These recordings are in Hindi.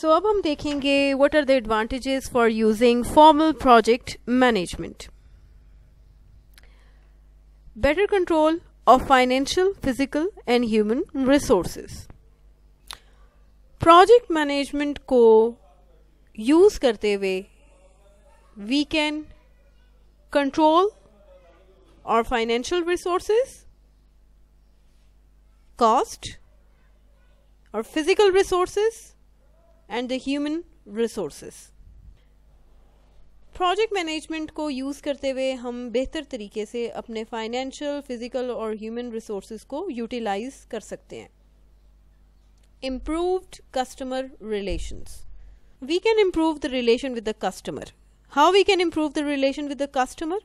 सो अब हम देखेंगे what are the advantages for using formal project management better control of financial physical and human resources project management को यूज करते हुए वी कैन कंट्रोल और फाइनेंशियल रिसोर्सेस कॉस्ट और physical resources and the human resources project management को यूज़ करते हुए हम बेहतर तरीके से अपने फाइनेंशियल फिज़िकल और ह्यूमन रिसोर्स को यूटिलाइज कर सकते हैं improved customer relations. We can improve the relation with the customer. How we can improve the relation with the customer?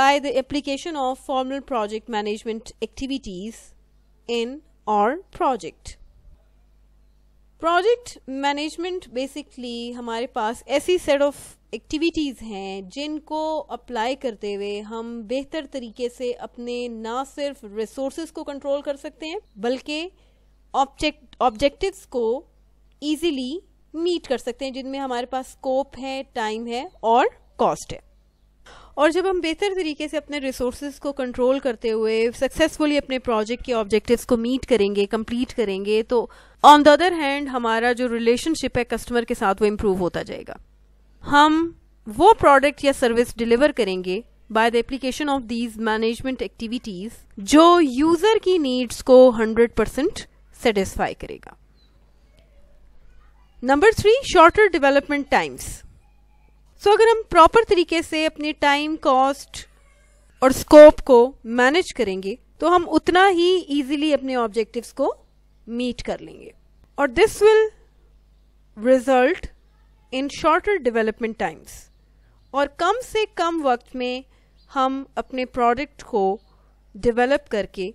By the application of formal project management activities in our project. Project management basically हमारे पास ऐसी सेट ऑफ एक्टिविटीज़ हैं जिनको अप्लाई करते हुए हम बेहतर तरीके से अपने ना सिर्फ रिसोर्स को कंट्रोल कर सकते हैं बल्कि ऑब्जेक्ट ऑब्जेक्टिव्स को इजीली मीट कर सकते हैं जिनमें हमारे पास स्कोप है टाइम है और कॉस्ट है और जब हम बेहतर तरीके से अपने रिसोर्स को कंट्रोल करते हुए सक्सेसफुली अपने प्रोजेक्ट के ऑब्जेक्टिव्स को मीट करेंगे कंप्लीट करेंगे तो ऑन द अदर हैंड हमारा जो रिलेशनशिप है कस्टमर के साथ वो इम्प्रूव होता जाएगा हम वो प्रोडक्ट या सर्विस डिलीवर करेंगे by the application of these management activities जो यूजर की नीड्स को 100 परसेंट सेटिस्फाई करेगा number three shorter development times so so, अगर हम प्रॉपर तरीके से अपने टाइम कॉस्ट और स्कोप को मैनेज करेंगे तो हम उतना ही इजीली अपने ऑब्जेक्टिव्स को मीट कर लेंगे और this will result in shorter development times और कम से कम वक्त में हम अपने प्रोडक्ट को डेवलप करके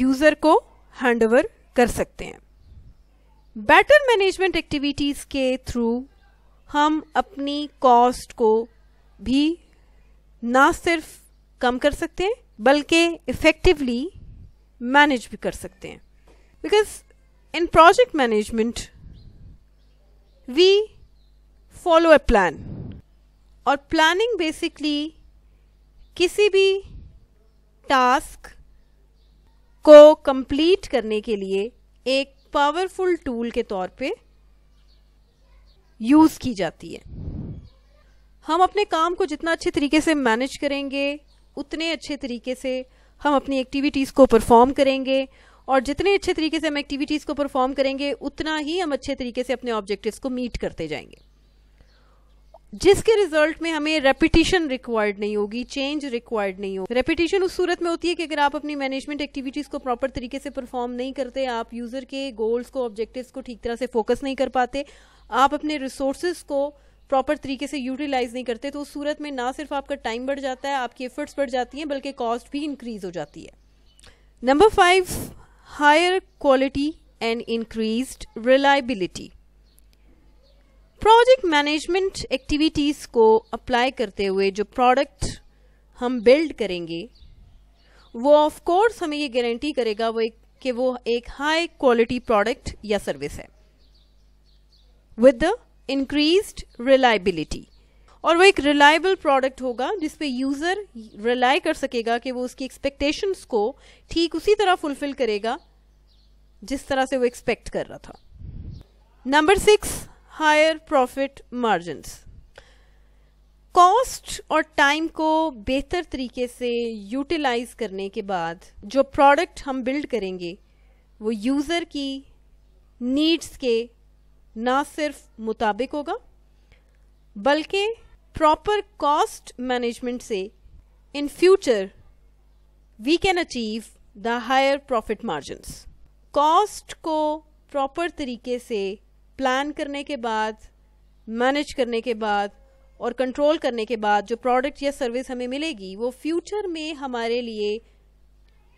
यूज़र को हैंडओवर कर सकते हैं बेटर मैनेजमेंट एक्टिविटीज़ के थ्रू हम अपनी कॉस्ट को भी ना सिर्फ कम कर सकते हैं बल्कि इफ़ेक्टिवली मैनेज भी कर सकते हैं because in project management we follow a plan और प्लानिंग बेसिकली किसी भी टास्क को कंप्लीट करने के लिए एक पावरफुल टूल के तौर पे यूज़ की जाती है हम अपने काम को जितना अच्छे तरीके से मैनेज करेंगे उतने अच्छे तरीके से हम अपनी एक्टिविटीज़ को परफॉर्म करेंगे और जितने अच्छे तरीके से हम एक्टिविटीज़ को परफॉर्म करेंगे उतना ही हम अच्छे तरीके से अपने ऑब्जेक्टिव्स को मीट करते जाएंगे जिसके रिजल्ट में हमें रेपिटेशन रिक्वायर्ड नहीं होगी चेंज रिक्वायर्ड नहीं होगी रेपिटेशन उस सूरत में होती है कि अगर आप अपनी मैनेजमेंट एक्टिविटीज को प्रॉपर तरीके से परफॉर्म नहीं करते आप यूजर के गोल्स को ऑब्जेक्टिव्स को ठीक तरह से फोकस नहीं कर पाते आप अपने रिसोर्सेज को प्रॉपर तरीके से यूटिलाइज नहीं करते तो उस सूरत में ना सिर्फ आपका टाइम बढ़ जाता है आपकी एफर्ट्स बढ़ जाती हैं बल्कि कॉस्ट भी इंक्रीज हो जाती है number five higher quality and increase reliability project management activities को अप्लाई करते हुए जो प्रोडक्ट हम बिल्ड करेंगे वो ऑफ कोर्स हमें ये गारंटी करेगा वो एक कि वो एक हाई क्वालिटी प्रोडक्ट या सर्विस है विद द इंक्रीज्ड रिलायबिलिटी और वो एक रिलायबल प्रोडक्ट होगा जिसपे यूज़र रिलाई कर सकेगा कि वो उसकी एक्सपेक्टेशंस को ठीक उसी तरह फुलफिल करेगा जिस तरह से वो एक्सपेक्ट कर रहा था number six higher profit margins cost और टाइम को बेहतर तरीके से यूटिलाइज करने के बाद जो प्रोडक्ट हम बिल्ड करेंगे वो यूज़र की नीड्स के ना सिर्फ मुताबिक होगा बल्कि प्रॉपर कॉस्ट मैनेजमेंट से in future we can achieve the higher profit margins cost को प्रॉपर तरीके से प्लान करने के बाद मैनेज करने के बाद और कंट्रोल करने के बाद जो प्रोडक्ट या सर्विस हमें मिलेगी वो फ्यूचर में हमारे लिए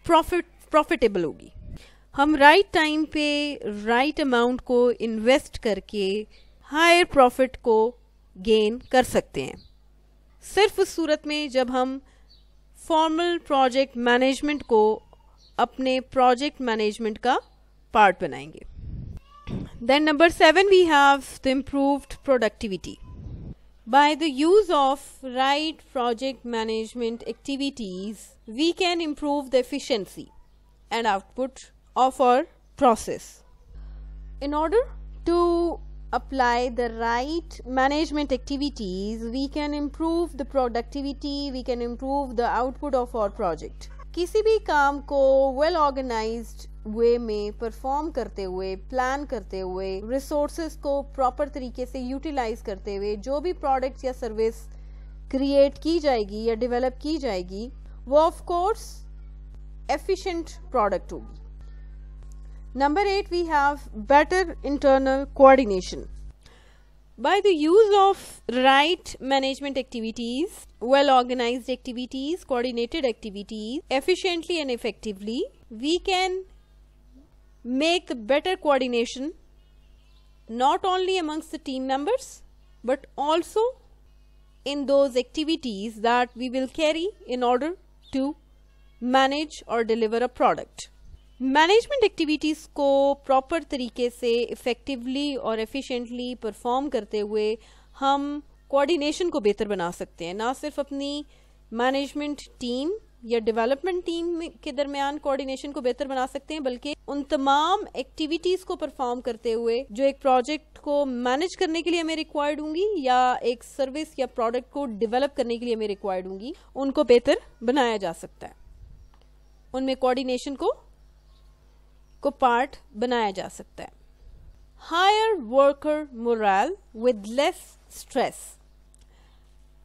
प्रॉफिट प्रॉफिटेबल होगी हम राइट right टाइम पे राइट right अमाउंट को इन्वेस्ट करके हायर प्रॉफिट को गेन कर सकते हैं सिर्फ उस सूरत में जब हम फॉर्मल प्रोजेक्ट मैनेजमेंट को अपने प्रोजेक्ट मैनेजमेंट का पार्ट बनाएंगे Then number seven, we have the improved productivity. By the use of right project management activities, we can improve the efficiency and output of our process. In order to apply the right management activities, we can improve the productivity, we can improve the output of our project. किसी भी काम को वेल ऑर्गेनाइज्ड वे में परफॉर्म करते हुए प्लान करते हुए रिसोर्सेस को प्रॉपर तरीके से यूटिलाइज करते हुए जो भी प्रोडक्ट या सर्विस क्रिएट की जाएगी या डेवलप की जाएगी वो ऑफ कोर्स एफिशिएंट प्रोडक्ट होगी number eight we have better internal coordination by the use of right management activities well organised activities coordinated activities efficiently and effectively we can make better coordination not only amongst the team members but also in those activities that we will carry in order to manage or deliver a product. management activities ko proper tarike se effectively or efficiently perform karte hue hum coordination ko behtar bana sakte hain na sirf apni management team या डेवलपमेंट टीम के दरमियान कोऑर्डिनेशन को बेहतर बना सकते हैं बल्कि उन तमाम एक्टिविटीज को परफॉर्म करते हुए जो एक प्रोजेक्ट को मैनेज करने के लिए मैं रिक्वायर्ड हूँ या एक सर्विस या प्रोडक्ट को डेवलप करने के लिए मैं रिक्वायर्ड हूँ उनको बेहतर बनाया जा सकता है उनमें कोऑर्डिनेशन को को पार्ट बनाया जा सकता है higher worker morale with less stress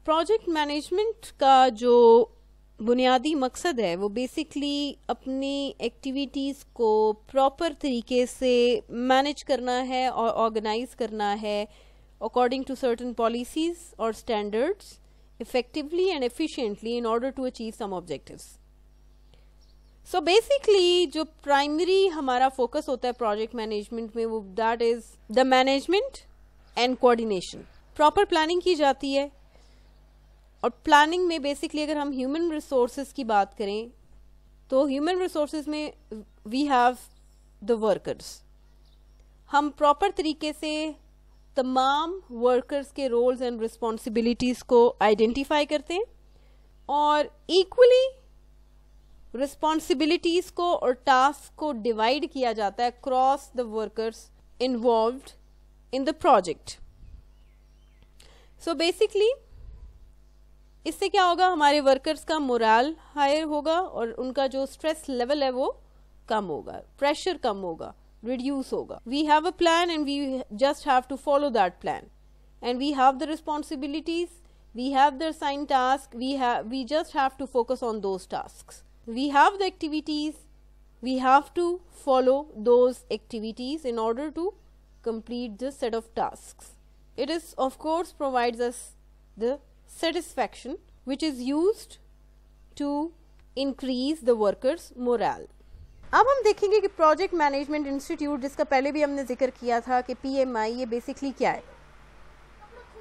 project management का जो बुनियादी मकसद है वो बेसिकली अपनी एक्टिविटीज को प्रॉपर तरीके से मैनेज करना है और ऑर्गेनाइज करना है अकॉर्डिंग टू सर्टन पॉलिसीज और standards effectively and efficiently in order to achieve some objectives so basically जो प्राइमरी हमारा फोकस होता है प्रोजेक्ट मैनेजमेंट में वो that is the management and coordination proper planning की जाती है और प्लानिंग में बेसिकली अगर हम ह्यूमन रिसोर्स की बात करें तो ह्यूमन रिसोर्स में वी हैव द वर्कर्स हम प्रॉपर तरीके से तमाम वर्कर्स के रोल्स एंड रिस्पॉन्सिबिलिटीज़ को आइडेंटिफाई करते हैं और इक्वली रिस्पॉन्सिबिलिटीज़ को और टास्क को डिवाइड किया जाता है cross the workers involved in the project so basically इससे क्या होगा हमारे वर्कर्स का मोरल हायर होगा और उनका जो स्ट्रेस लेवल है वो कम होगा प्रेशर कम होगा रिड्यूस होगा we have a plan and we just have to follow that plan and we have the responsibilities we have the sign task we have we just have to focus on those task we have the activities we have to follow those activities in order to complete this set of task it is of course provides us the satisfaction which is used to increase the workers morale. अब हम देखेंगे कि प्रोजेक्ट मैनेजमेंट इंस्टीट्यूट जिसका पहले भी हमने जिक्र किया था कि पीएमआई ये बेसिकली क्या है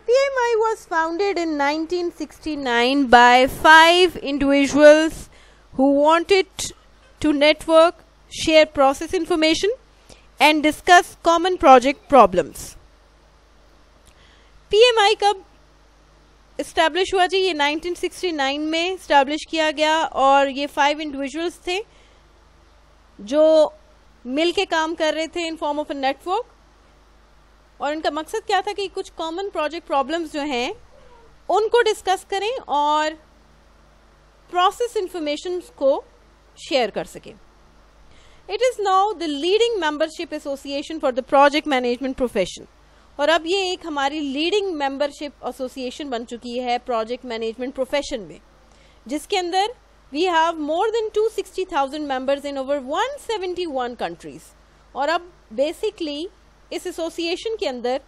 PMI was founded in 1969 by five individuals who wanted to network, share process information, and discuss common project problems. PMI का इस्टेब्लिश हुआ जी ये 1969 में इस्टेब्लिश किया गया और ये फाइव इंडिविजुअल्स थे जो मिल के काम कर रहे थे in form of a network और इनका मकसद क्या था कि कुछ कॉमन प्रोजेक्ट प्रॉब्लम्स जो हैं उनको डिस्कस करें और प्रोसेस इंफॉर्मेशन को शेयर कर सकें it is now the leading membership association for the project management profession और अब ये एक हमारी लीडिंग मेंबरशिप एसोसिएशन बन चुकी है प्रोजेक्ट मैनेजमेंट प्रोफेशन में जिसके अंदर we have more than 260,000 members in over 171 countries और अब बेसिकली इस एसोसिएशन के अंदर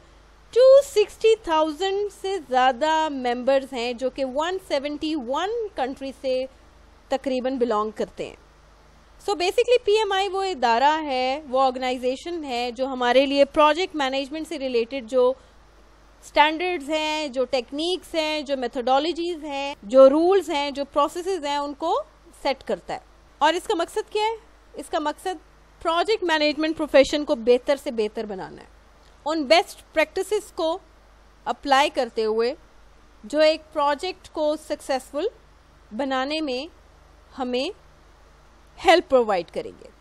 260,000 से ज़्यादा मेंबर्स हैं जो कि 171 कंट्री से तकरीबन बिलोंग करते हैं सो बेसिकली पीएमआई वो इदारा है वो ऑर्गेनाइजेशन है जो हमारे लिए प्रोजेक्ट मैनेजमेंट से रिलेटेड जो स्टैंडर्ड्स हैं जो टेक्निक्स हैं जो मेथोडोलॉजीज हैं जो रूल्स हैं जो प्रोसेस हैं उनको सेट करता है और इसका मकसद क्या है इसका मकसद प्रोजेक्ट मैनेजमेंट प्रोफेशन को बेहतर से बेहतर बनाना है उन बेस्ट प्रैक्टिसेस को अप्लाई करते हुए जो एक प्रोजेक्ट को सक्सेसफुल बनाने में हमें हेल्प प्रोवाइड करेंगे